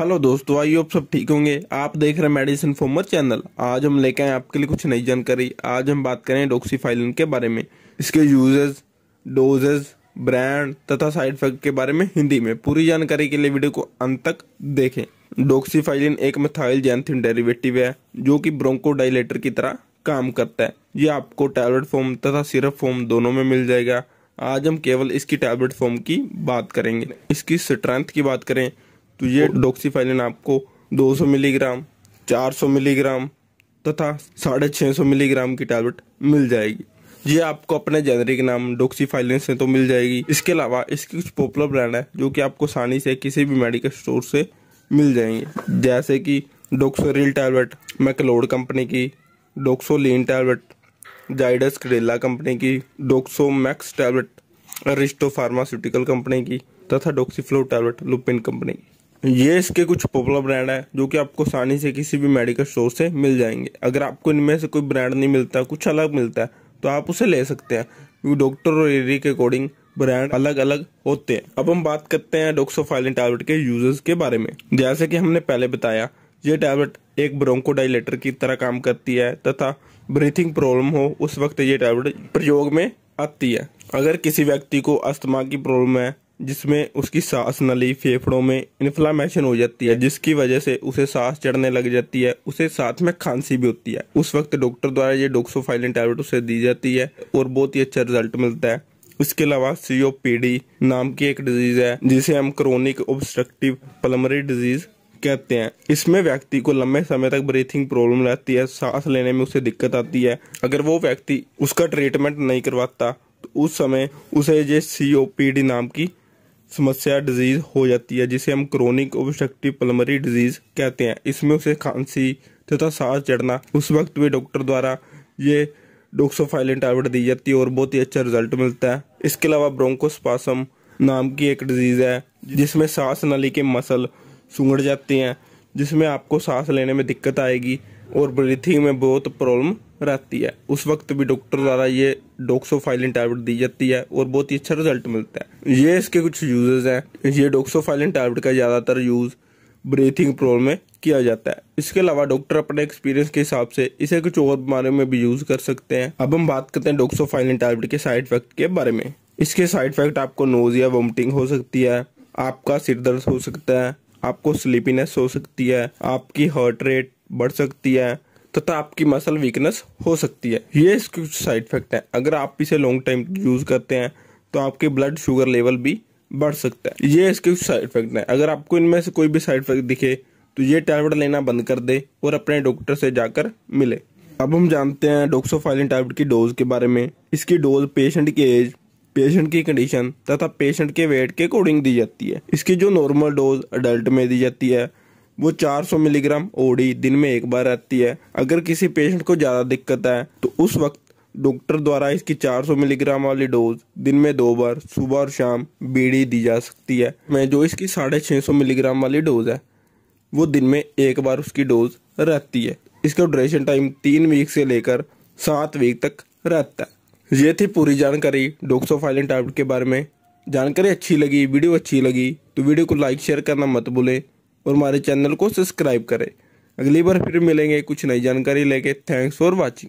hello दोस्तों तो आइए आप सब ठीक होंगे आप देख रहे हैं मेडिसिन फॉर्मर चैनल आज हम लेके आए आपके लिए कुछ नई जानकारी आज हम बात करें डॉक्सीफाइलिन के बारे में इसके यूजेस डोजेस ब्रांड तथा साइड इफेक्ट के बारे में हिंदी में पूरी जानकारी के लिए वीडियो को अंत तक देखें डॉक्सीफाइलिन एक मिथाइल जैनथिन डेरिवेटिव है जो कि ब्रोंको की तरह काम करता है ये आपको टैबलेट फॉर्म तथा सिरप फॉर्म दोनों में मिल जाएगा आज हम केवल इसकी टैबलेट फॉर्म की बात करेंगे इसकी स्ट्रेंथ की बात करें तो ये डोक्सीफाइलिन आपको 200 मिलीग्राम 400 मिलीग्राम तथा साढ़े छः सौ मिलीग्राम की टैबलेट मिल जाएगी ये आपको अपने जेनरिक नाम डोक्सीफाइलिन से तो मिल जाएगी इसके अलावा इसकी कुछ पॉपुलर ब्रांड है जो कि आपको आसानी से किसी भी मेडिकल स्टोर से मिल जाएंगे जैसे कि डोक्सोरिल टैबलेट मैकलोड कंपनी की डोक्सोलिन टैबलेट जाइडस करेला कंपनी की Doxomax tablet Aristo pharmaceutical company की तथा डोक्सीफ्लो टैबलेट लुपिन कंपनी की ये इसके कुछ पॉपुलर ब्रांड है जो कि आपको आसानी से किसी भी मेडिकल स्टोर से मिल जाएंगे अगर आपको इनमें से कोई ब्रांड नहीं मिलता कुछ अलग मिलता है तो आप उसे ले सकते हैं क्योंकि डॉक्टर और एरिया के अकॉर्डिंग ब्रांड अलग अलग होते हैं अब हम बात करते हैं डोक्सोफाइलिन टैबलेट के यूजर्स के बारे में जैसे कि हमने पहले बताया ये टैबलेट एक ब्रोंको की तरह काम करती है तथा ब्रीथिंग प्रॉब्लम हो उस वक्त ये टैबलेट प्रयोग में आती है अगर किसी व्यक्ति को अस्थमा की प्रॉब्लम है जिसमें उसकी सांस नली फेफड़ों में इन्फ्लामेशन हो जाती है जिसकी वजह से उसे सांस चढ़ने लग जाती है उसे साथ में खांसी भी होती है उस वक्त डॉक्टर द्वारा ये डोक्सोफाइलिन टैबलेट उसे दी जाती है और बहुत ही अच्छा रिजल्ट मिलता है इसके अलावा सीओपीडी नाम की एक डिजीज है जिसे हम क्रोनिक ऑब्स्ट्रक्टिव पलमरी डिजीज कहते हैं इसमें व्यक्ति को लंबे समय तक ब्रीथिंग प्रॉब्लम रहती है सांस लेने में उसे दिक्कत आती है अगर वो व्यक्ति उसका ट्रीटमेंट नहीं करवाता तो उस समय उसे ये सी नाम की समस्या डिजीज हो जाती है जिसे हम क्रोनिक ओबस्ट्रक्टिव पलमरी डिजीज कहते हैं इसमें उसे खांसी तथा सांस चढ़ना उस वक्त भी डॉक्टर द्वारा ये डोक्सोफाइलिन टैबलेट दी जाती है और बहुत ही अच्छा रिजल्ट मिलता है इसके अलावा ब्रोंकोस्पासम नाम की एक डिजीज़ है जिसमें सांस नली के मसल सुंगड़ जाते हैं जिसमें आपको सांस लेने में दिक्कत आएगी और ब्रीथिंग में बहुत प्रॉब्लम रहती है उस वक्त भी डॉक्टर द्वारा ये डोक्सोफाइलिन टैबलेट दी जाती है और बहुत ही अच्छा रिजल्ट मिलता है ये इसके कुछ यूजेस हैं ये डोक्सोफाइलिन टैबलेट का ज़्यादातर यूज़ ब्रीथिंग प्रॉब्लम में किया जाता है इसके अलावा डॉक्टर अपने एक्सपीरियंस के हिसाब से इसे कुछ और बीमारियों में भी यूज़ कर सकते हैं अब हम बात करते हैं डोक्सोफाइलिन टैबलेट के साइड इफेक्ट के बारे में इसके साइड इफेक्ट आपको नोज या वोमिटिंग हो सकती है आपका सिर दर्द हो सकता है आपको स्लीपीनेस हो सकती है आपकी हार्ट रेट बढ़ सकती है तथा आपकी मसल वीकनेस हो सकती है ये इसके कुछ साइड इफेक्ट हैं अगर आप इसे लॉन्ग टाइम यूज़ करते हैं तो आपके ब्लड शुगर लेवल भी बढ़ सकता है ये इसके कुछ साइड इफेक्ट हैं अगर आपको इनमें से कोई भी साइड इफेक्ट दिखे तो ये टैबलेट लेना बंद कर दे और अपने डॉक्टर से जाकर मिले अब हम जानते हैं डोक्सोफाइलिन टैबलेट की डोज के बारे में इसकी डोज पेशेंट की एज पेशेंट की कंडीशन तथा पेशेंट के वेट के अकॉर्डिंग दी जाती है इसकी जो नॉर्मल डोज अडल्ट में दी जाती है वो 400 मिलीग्राम ओडी दिन में एक बार रहती है अगर किसी पेशेंट को ज़्यादा दिक्कत है तो उस वक्त डॉक्टर द्वारा इसकी 400 मिलीग्राम वाली डोज दिन में दो बार सुबह और शाम बीड़ी दी जा सकती है मैं जो इसकी साढ़े छः सौ मिलीग्राम वाली डोज है वो दिन में एक बार उसकी डोज रहती है इसका ड्यूरेशन टाइम तीन वीक से लेकर सात वीक तक रहता है ये थी पूरी जानकारी डोक्सोफाइलिन टैबलेट के बारे में जानकारी अच्छी लगी वीडियो अच्छी लगी तो वीडियो को लाइक शेयर करना मत भूलें और हमारे चैनल को सब्सक्राइब करें अगली बार फिर मिलेंगे कुछ नई जानकारी लेके थैंक्स फॉर वॉचिंग